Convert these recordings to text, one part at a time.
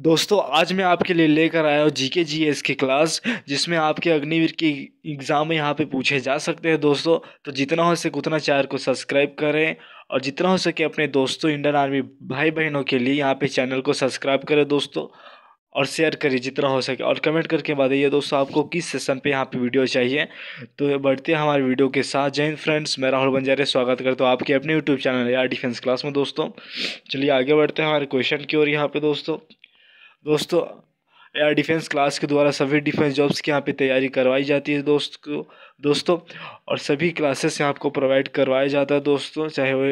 दोस्तों आज मैं आपके लिए लेकर आया हूँ जीके जीएस की क्लास जिसमें आपके अग्निवीर की एग्ज़ाम यहाँ पे पूछे जा सकते हैं दोस्तों तो जितना हो सके उतना चैनल को सब्सक्राइब करें और जितना हो सके अपने दोस्तों इंडियन आर्मी भाई बहनों के लिए यहाँ पे चैनल को सब्सक्राइब करें दोस्तों और शेयर करें जितना हो सके और कमेंट करके बताइए दोस्तों आपको किस सेशन पर यहाँ पर वीडियो चाहिए तो बढ़ते हैं हमारे वीडियो के साथ जय हिंद फ्रेंड्स मैं राहुल बंजारे स्वागत करता हूँ आपके अपने यूट्यूब चैनल या डिफेंस क्लास में दोस्तों चलिए आगे बढ़ते हैं हमारे क्वेश्चन की ओर यहाँ पर दोस्तों दोस्तों एयर डिफेंस क्लास के द्वारा सभी डिफेंस जॉब्स की यहाँ पे तैयारी करवाई जाती है दोस्त को दोस्तों और सभी क्लासेस यहाँ आपको प्रोवाइड करवाया जाता है दोस्तों चाहे वो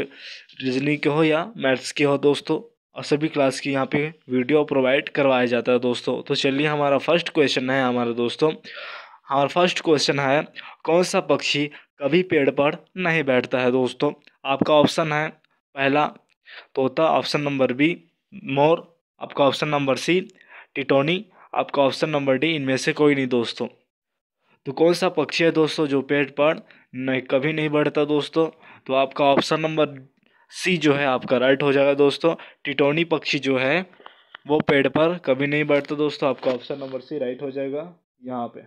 रीजनिंग के हो या मैथ्स के हो दोस्तों और सभी क्लास की यहाँ पे वीडियो प्रोवाइड करवाया जाता है दोस्तों तो चलिए हमारा फर्स्ट क्वेश्चन है हमारे दोस्तों हमारा फर्स्ट क्वेश्चन है कौन सा पक्षी कभी पेड़ पर नहीं बैठता है दोस्तों आपका ऑप्शन है पहला तोता ऑप्शन नंबर बी मोर आपका ऑप्शन नंबर सी टिटोनी आपका ऑप्शन नंबर डी इनमें से कोई नहीं दोस्तों तो कौन सा पक्षी है दोस्तों जो पेट पर नहीं कभी नहीं बढ़ता दोस्तों तो आपका ऑप्शन नंबर सी जो है आपका राइट हो जाएगा दोस्तों टिटोनी पक्षी जो है वो पेड़ पर कभी नहीं बढ़ता दोस्तों आपका ऑप्शन नंबर सी राइट हो जाएगा यहाँ पे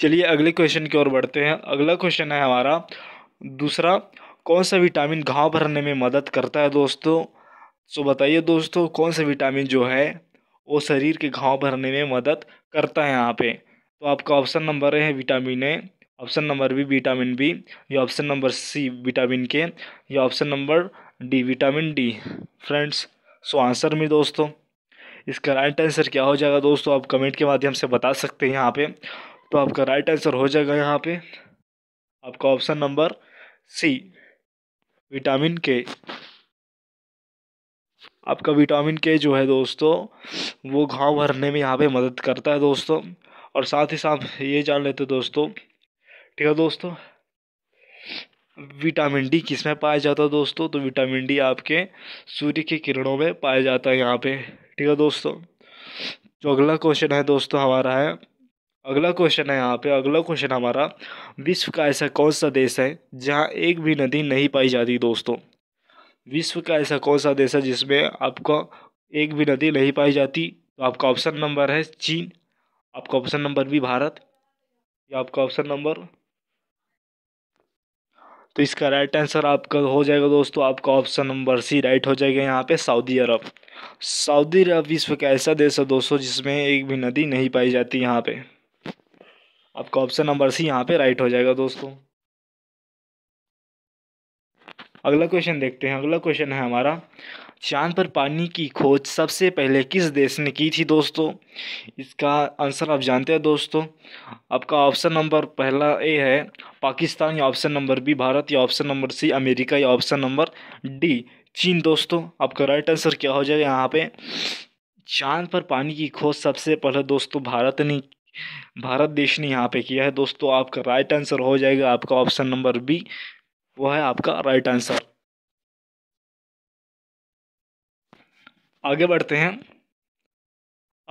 चलिए अगले क्वेश्चन की ओर बढ़ते हैं अगला क्वेश्चन है हमारा दूसरा कौन सा विटामिन घाव भरने में मदद करता है दोस्तों सो बताइए दोस्तों कौन सा विटामिन जो है वो शरीर के घाव भरने में मदद करता है यहाँ पे तो आपका ऑप्शन नंबर है vitamin A option number B vitamin B या option number C vitamin K या option number D vitamin D friends so answer में दोस्तों इसका राइट आंसर क्या हो जाएगा दोस्तों आप कमेंट के माध्यम से बता सकते हैं यहाँ पे तो आपका राइट आंसर हो जाएगा यहाँ पे आपका ऑप्शन नंबर सी विटामिन के आपका विटामिन के जो है दोस्तों वो घाव भरने में यहाँ पे मदद करता है दोस्तों और साथ ही साथ ये जान लेते दोस्तों ठीक है दोस्तों विटामिन डी किस में पाया जाता है दोस्तों तो विटामिन डी आपके सूर्य के किरणों में पाया जाता है यहाँ पे ठीक है दोस्तों जो अगला क्वेश्चन है दोस्तों हमारा है अगला क्वेश्चन है यहाँ पे अगला क्वेश्चन हमारा विश्व का ऐसा कौन सा देश है जहाँ एक भी नदी नहीं पाई जाती दोस्तों विश्व का ऐसा कौन सा देश है जिसमें आपको एक भी नदी नहीं पाई जाती तो आपका ऑप्शन नंबर है चीन आपका ऑप्शन नंबर भी भारत या आपका ऑप्शन नंबर तो इसका राइट आंसर आपका हो जाएगा दोस्तों आपका ऑप्शन नंबर सी राइट हो जाएगा यहाँ पे सऊदी अरब सऊदी अरब विश्व का ऐसा देश है दोस्तों जिसमें एक भी नदी नहीं पाई जाती यहाँ पे आपका ऑप्शन नंबर सी यहाँ पे राइट हो जाएगा दोस्तों अगला क्वेश्चन देखते हैं अगला क्वेश्चन है हमारा चांद पर पानी की खोज सबसे पहले किस देश ने की थी दोस्तों इसका आंसर आप जानते हैं दोस्तों आपका ऑप्शन नंबर पहला ए है पाकिस्तान या ऑप्शन नंबर बी भारत या ऑप्शन नंबर सी अमेरिका या ऑप्शन नंबर डी चीन दोस्तों आपका राइट आंसर क्या हो जाएगा यहाँ पे चांद पर पानी की खोज सबसे पहले दोस्तों भारत ने भारत देश ने यहाँ पे किया है दोस्तों आपका राइट आंसर हो जाएगा आपका ऑप्शन नंबर बी वो है आपका राइट आंसर आगे बढ़ते हैं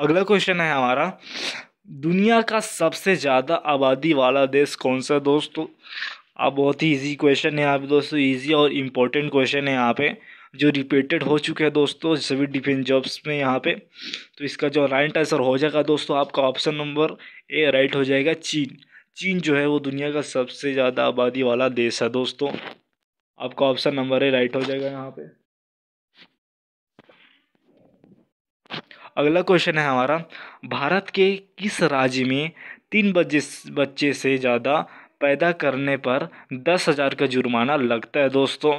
अगला क्वेश्चन है हमारा दुनिया का सबसे ज़्यादा आबादी वाला देश कौन सा दोस्तों आप बहुत ही इजी क्वेश्चन है यहाँ पे दोस्तों इजी और इम्पोर्टेंट क्वेश्चन है यहाँ पे जो रिपीटेड हो चुके हैं दोस्तों सभी डिफेंस जॉब्स में यहाँ पे तो इसका जो राइट आंसर हो जाएगा दोस्तों आपका ऑप्शन नंबर ए राइट हो जाएगा चीन चीन जो है वो दुनिया का सबसे ज़्यादा आबादी वाला देश है दोस्तों आपका ऑप्शन नंबर ए राइट हो जाएगा यहाँ पे अगला क्वेश्चन है हमारा भारत के किस राज्य में तीन बजे बच्चे से ज़्यादा पैदा करने पर दस हज़ार का जुर्माना लगता है दोस्तों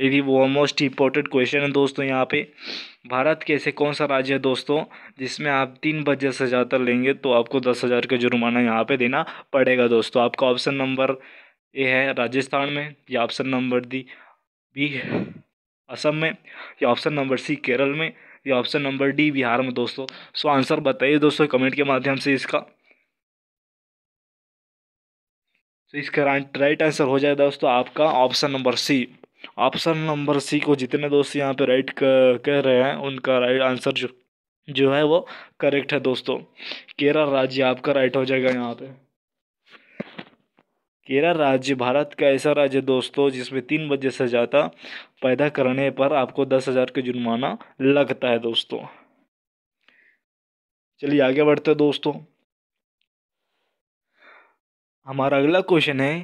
ये भी वो मोस्ट इम्पोर्टेंट क्वेश्चन है दोस्तों यहाँ पे भारत के ऐसे कौन सा राज्य है दोस्तों जिसमें आप तीन बजे से ज़्यादा लेंगे तो आपको दस हज़ार का जुर्माना यहाँ पे देना पड़ेगा दोस्तों आपका ऑप्शन नंबर ए है राजस्थान में या option number D B Assam में या ऑप्शन नंबर सी केरल में या ऑप्शन नंबर डी बिहार में दोस्तों सो आंसर बताइए दोस्तों कमेंट के माध्यम से इसका तो इसका राइट आंसर हो जाएगा दोस्तों आपका option number C option number C को जितने दोस्त यहाँ पे राइट कह रहे हैं उनका राइट आंसर जो जो है वो करेक्ट है दोस्तों केरल राज्य आपका राइट हो जाएगा यहाँ पे केरल राज्य भारत का ऐसा राज्य दोस्तों जिसमें तीन बजे से ज़्यादा पैदा करने पर आपको दस हज़ार का जुर्माना लगता है दोस्तों चलिए आगे बढ़ते दोस्तों हमारा अगला क्वेश्चन है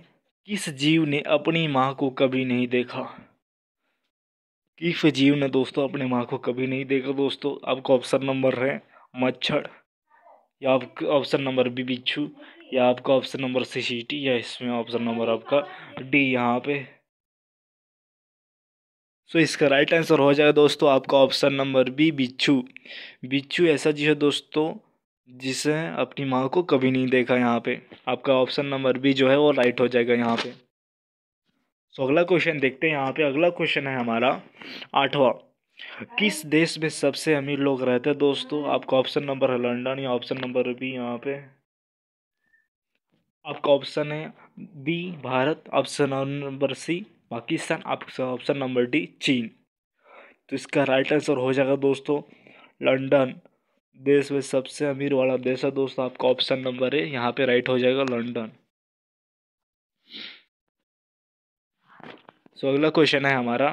किस जीव ने अपनी माँ को कभी नहीं देखा कि सजीव ने दोस्तों अपनी माँ को कभी नहीं देखा दोस्तों आपका ऑप्शन नंबर है मच्छर या आपका ऑप्शन नंबर बी बिच्छू या आपका ऑप्शन नंबर सी सीटी या इसमें ऑप्शन नंबर आपका डी यहाँ पे सो इसका राइट आंसर हो जाएगा दोस्तों आपका ऑप्शन नंबर बी बिच्छू बिच्छू ऐसा जी है दोस्तों जिसे अपनी माँ को कभी नहीं देखा यहाँ पे आपका ऑप्शन नंबर बी जो है वो राइट हो जाएगा यहाँ पे सो so, अगला क्वेश्चन देखते हैं यहाँ पे अगला क्वेश्चन है हमारा आठवां किस देश में सबसे अमीर लोग रहते हैं दोस्तों आपका ऑप्शन नंबर है लंडन या ऑप्शन नंबर बी यहाँ पे आपका ऑप्शन है B Bharat option number C Pakistan आपका ऑप्शन नंबर डी चीन तो इसका राइट आंसर हो जाएगा दोस्तों लंडन देश में सबसे अमीर वाला देश है दोस्तों आपका ऑप्शन नंबर है यहाँ पे राइट हो जाएगा लंडन सो तो अगला क्वेश्चन है हमारा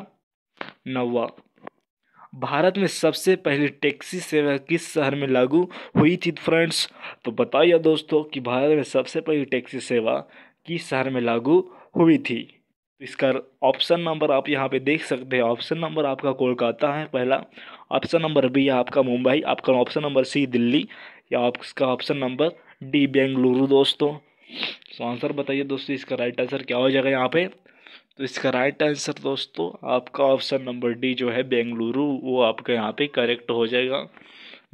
नौवा भारत में सबसे पहले टैक्सी सेवा किस शहर में लागू हुई थी फ्रेंड्स तो बताइए दोस्तों कि भारत में सबसे पहली टैक्सी सेवा किस शहर में लागू हुई थी तो इसका ऑप्शन नंबर आप यहाँ पे देख सकते हैं ऑप्शन नंबर आपका कोलकाता है पहला ऑप्शन नंबर बी आपका मुंबई आपका ऑप्शन नंबर सी दिल्ली या आपका ऑप्शन नंबर डी बेंगलुरु दोस्तों सो आंसर बताइए दोस्तों इसका राइट आंसर क्या हो जाएगा यहाँ पे तो इसका राइट आंसर दोस्तों आपका ऑप्शन नंबर डी जो है बेंगलुरु वो आपका यहाँ पे करेक्ट हो जाएगा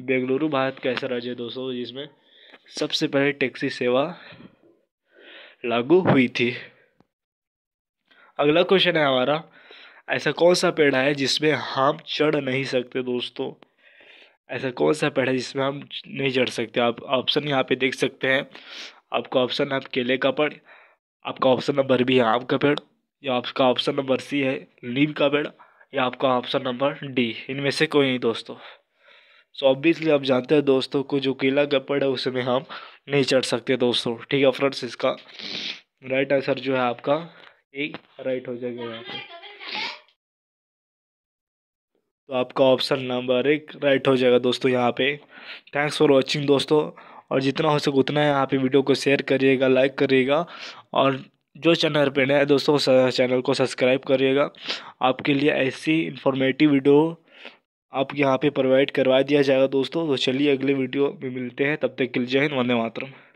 बेंगलुरु भारत का ऐसा राज्य है दोस्तों जिसमें सबसे पहले टैक्सी सेवा लागू हुई थी अगला क्वेश्चन है हमारा ऐसा कौन सा पेड़ है जिसमें हम चढ़ नहीं सकते दोस्तों ऐसा कौन सा पेड़ है जिसमें हम नहीं चढ़ सकते आप ऑप्शन यहाँ पे देख सकते हैं आपका ऑप्शन है केले का पेड़ आपका ऑप्शन नंबर भी है आम का पेड़ या आपका ऑप्शन नंबर सी है लीव का पेड़ या आपका ऑप्शन नंबर डी इनमें से कोई नहीं दोस्तों सो so, ऑब्वियसली आप जानते हैं दोस्तों को जो केला का पेड़ है उसमें हम नहीं चढ़ सकते दोस्तों ठीक है फ्रेंड्स इसका राइट आंसर जो है आपका ए राइट हो जाएगा यहाँ पे तो आपका ऑप्शन नंबर एक राइट हो जाएगा दोस्तों यहाँ पे थैंक्स फॉर वॉचिंग दोस्तों और जितना हो सके उतना यहाँ पे वीडियो को शेयर करिएगा लाइक करिएगा और जो चैनल पर नया दोस्तों चैनल को सब्सक्राइब करिएगा आपके लिए ऐसी इन्फॉर्मेटिव वीडियो आप यहाँ पे प्रोवाइड करवा दिया जाएगा दोस्तों तो चलिए अगले वीडियो में मिलते हैं तब तक के लिए जय हिंद वंदे मातरम